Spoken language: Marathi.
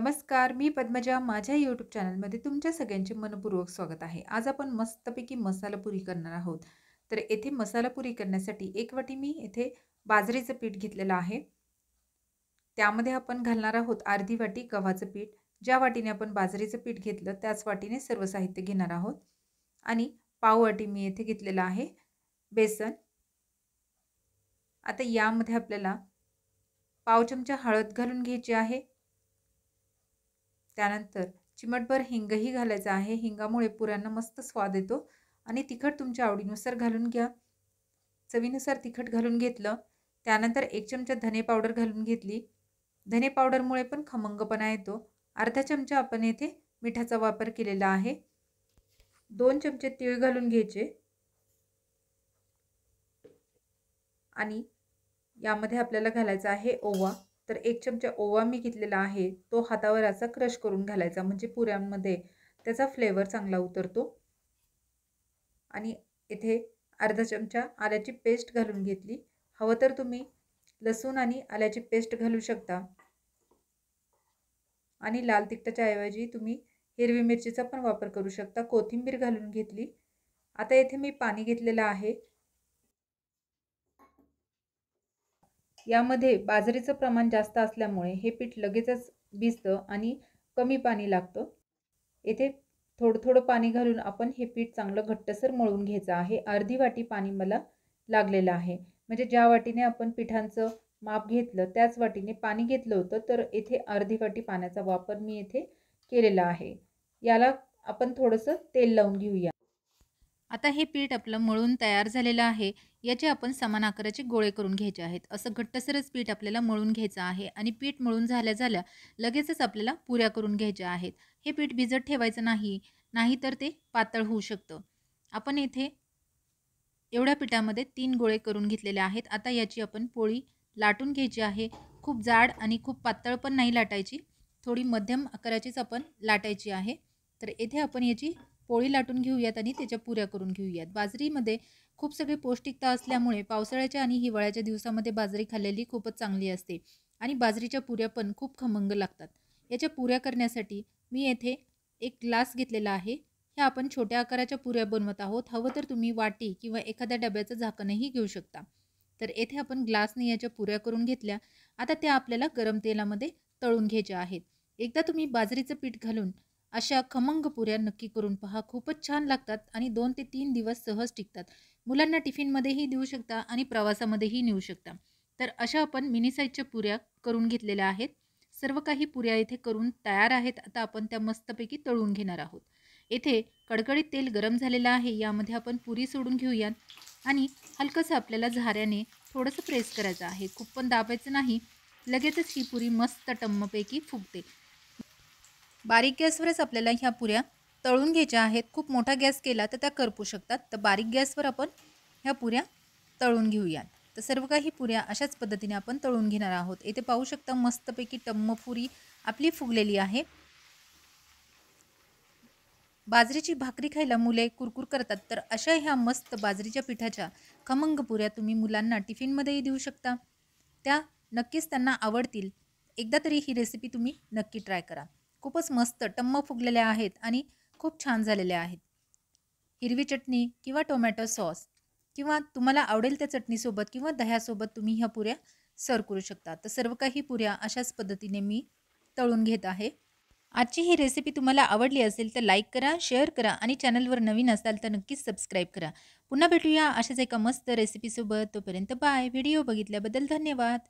नमस्कार मी पद्मजा माझ्या यूट्यूब चॅनलमध्ये तुमच्या सगळ्यांचे मनपूर्वक स्वागत आहे आज आपण मस्तपैकी मसाला पुरी करणार आहोत तर येथे पुरी करण्यासाठी एक वाटी मी येथे बाजरीचं पीठ घेतलेलं आहे त्यामध्ये आपण घालणार आहोत अर्धी वाटी गव्हाचं पीठ ज्या वाटीने आपण बाजरीचं पीठ घेतलं त्याच वाटीने सर्व साहित्य घेणार आहोत आणि पाव वाटी मी येथे घेतलेलं आहे बेसन आता यामध्ये आपल्याला पाव चमचा हळद घालून घ्यायची आहे त्यानंतर चिमटभर हिंगही घालायचं आहे हिंगामुळे पुरांना मस्त स्वाद येतो आणि तिखट तुमच्या आवडीनुसार घालून घ्या चवीनुसार तिखट घालून घेतलं त्यानंतर एक चमचा धने पावडर घालून घेतली धने पावडरमुळे पण खमंगपणा येतो अर्धा चमचा आपण येथे मिठाचा वापर केलेला आहे दोन चमचे तीळ घालून घ्यायचे आणि यामध्ये आपल्याला घालायचा आहे ओवा तर एक चमचा ओवा मी घेतलेला आहे तो हातावर असा क्रश करून घालायचा म्हणजे पुऱ्यांमध्ये त्याचा फ्लेवर चांगला उतरतो आणि इथे अर्धा चमचा आल्याची पेस्ट घालून घेतली हवं तर तुम्ही लसूण आणि आल्याची पेस्ट घालू शकता आणि लाल तिखटाच्या ऐवजी तुम्ही हिरवी मिरचीचा पण वापर करू शकता कोथिंबीर घालून घेतली आता येथे मी पाणी घेतलेलं आहे यामध्ये बाजरीचं प्रमाण जास्त असल्यामुळे हे पीठ लगेचच भिजतं आणि कमी पाणी लागतं येथे थोडं थोडं पाणी घालून आपण हे पीठ चांगलं घट्टसर मळून घ्यायचं आहे अर्धी वाटी पाणी मला लागलेलं आहे म्हणजे ज्या वाटीने आपण पिठांचं माप घेतलं त्याच वाटीने पाणी घेतलं होतं तर येथे अर्धी वाटी पाण्याचा वापर मी येथे केलेला आहे याला आपण थोडंसं तेल लावून घेऊया आता हे पीठ आपलं मळून तयार झालेलं आहे याचे आपण समान आकाराचे गोळे करून घ्यायचे आहेत असं घट्टसरच पीठ आपल्याला मळून घ्यायचं आहे आणि पीठ मळून झाल्या झाल्या लगेचच आपल्याला पुऱ्या करून घ्यायच्या आहेत हे पीठ भिजत ठेवायचं नाही नाहीतर ते पातळ होऊ शकतं आपण येथे एवढ्या पिठामध्ये तीन गोळे करून घेतलेले आहेत आता याची आपण पोळी लाटून घ्यायची आहे खूप जाड आणि खूप पातळ पण नाही लाटायची थोडी मध्यम आकाराचीच आपण लाटायची आहे तर येथे आपण याची पोळी लाटून घेऊयात आणि त्याच्या पुऱ्या करून घेऊयात बाजरीमध्ये खूप सगळी पौष्टिकता असल्यामुळे पावसाळ्याच्या आणि हिवाळ्याच्या दिवसामध्ये बाजरी खाल्लेली खूपच चांगली असते आणि बाजरीच्या पुऱ्या पण खूप खमंग लागतात याच्या पुऱ्या करण्यासाठी मी येथे एक ग्लास घेतलेला आहे ह्या आपण छोट्या आकाराच्या पुऱ्या बनवत आहोत हवं तर तुम्ही वाटी किंवा एखाद्या डब्याचं झाकणही घेऊ शकता तर येथे आपण ग्लासने याच्या पुऱ्या करून घेतल्या आता त्या आपल्याला गरम तेलामध्ये तळून घ्यायच्या आहेत एकदा तुम्ही बाजरीचं पीठ घालून अशा खमंग पुऱ्या नक्की करून पहा खूपच छान लागतात आणि दोन ते तीन दिवस सहज टिकतात मुलांना टिफिनमध्येही देऊ शकता आणि प्रवासामध्येही नेऊ शकता तर अशा आपण मिनी साईजच्या पुऱ्या करून घेतलेल्या आहेत सर्व काही पुऱ्या इथे करून तयार आहेत आता आपण त्या मस्तपैकी तळून घेणार आहोत येथे कडकडीत तेल गरम झालेलं आहे यामध्ये आपण पुरी सोडून घेऊयात आणि हलकंसं आपल्याला झाऱ्याने थोडंसं प्रेस करायचं आहे खूप पण दाबायचं नाही लगेचच ही पुरी मस्त टम्मपैकी फुगते बारीक गॅसवरच आपल्याला ह्या पुऱ्या तळून घ्यायच्या आहेत खूप मोठा गॅस केला तर त्या करपू शकतात तर बारीक गॅसवर आपण ह्या पुऱ्या तळून घेऊयात तर सर्व काही पुऱ्या अशाच पद्धतीने आपण तळून घेणार आहोत येथे पाहू शकता मस्तपैकी टम्म पुरी आपली फुगलेली आहे बाजरीची भाकरी खायला मुले कुरकुर करतात तर अशा ह्या मस्त बाजरीच्या पिठाच्या खमंग पुऱ्या तुम्ही मुलांना टिफिनमध्येही देऊ शकता त्या नक्कीच त्यांना आवडतील एकदा तरी ही रेसिपी तुम्ही नक्की ट्राय करा खूपच मस्त टम्म फुगलेल्या आहेत आणि खूप छान झालेल्या आहेत हिरवी चटणी किंवा टोमॅटो सॉस किंवा तुम्हाला आवडेल त्या चटणीसोबत किंवा दह्यासोबत तुम्ही ह्या पुऱ्या सर्व करू शकता तर सर्व काही पुऱ्या अशाच पद्धतीने मी तळून घेत आहे आजची ही रेसिपी तुम्हाला आवडली असेल तर लाईक करा शेअर करा आणि चॅनलवर नवीन असाल तर नक्कीच सबस्क्राईब करा पुन्हा भेटूया अशाच एका मस्त रेसिपीसोबत तोपर्यंत बाय व्हिडिओ बघितल्याबद्दल धन्यवाद